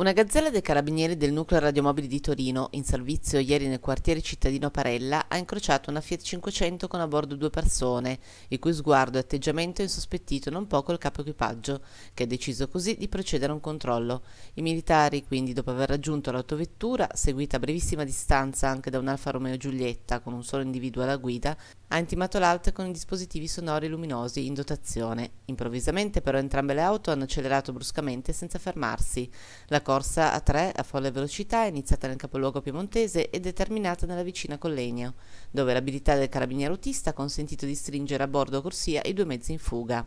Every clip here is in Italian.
Una gazzella dei carabinieri del nucleo radiomobili di Torino, in servizio ieri nel quartiere cittadino Parella, ha incrociato una Fiat 500 con a bordo due persone, il cui sguardo e atteggiamento ha insospettito non poco il capo equipaggio, che ha deciso così di procedere a un controllo. I militari, quindi, dopo aver raggiunto l'autovettura, seguita a brevissima distanza anche da un Alfa Romeo Giulietta con un solo individuo alla guida, ha intimato l'alt con i dispositivi sonori luminosi in dotazione. Improvvisamente, però, entrambe le auto hanno accelerato bruscamente senza fermarsi. La corsa a tre a folle velocità è iniziata nel capoluogo piemontese e determinata nella vicina Collegno, dove l'abilità del carabiniere autista ha consentito di stringere a bordo corsia i due mezzi in fuga.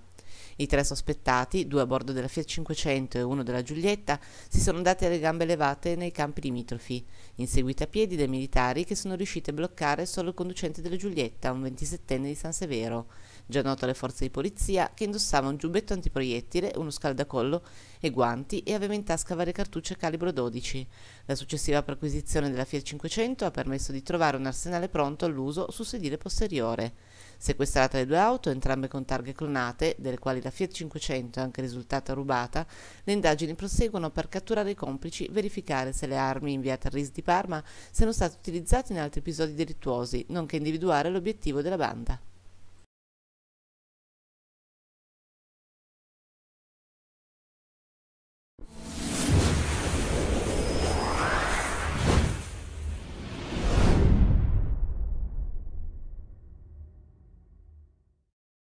I tre sospettati, due a bordo della Fiat 500 e uno della Giulietta, si sono dati alle gambe levate nei campi limitrofi, inseguiti a piedi dai militari che sono riusciti a bloccare solo il conducente della Giulietta, un 27enne di San Severo, già noto alle forze di polizia, che indossava un giubbetto antiproiettile, uno scaldacollo e guanti e aveva in tasca varie cartucce calibro 12. La successiva perquisizione della Fiat 500 ha permesso di trovare un arsenale pronto all'uso sul sedile posteriore. Sequestrate le due auto, entrambe con targhe clonate, delle quali la Fiat 500 è anche risultata rubata, le indagini proseguono per catturare i complici, verificare se le armi inviate al RIS di Parma siano state utilizzate in altri episodi delittuosi, nonché individuare l'obiettivo della banda.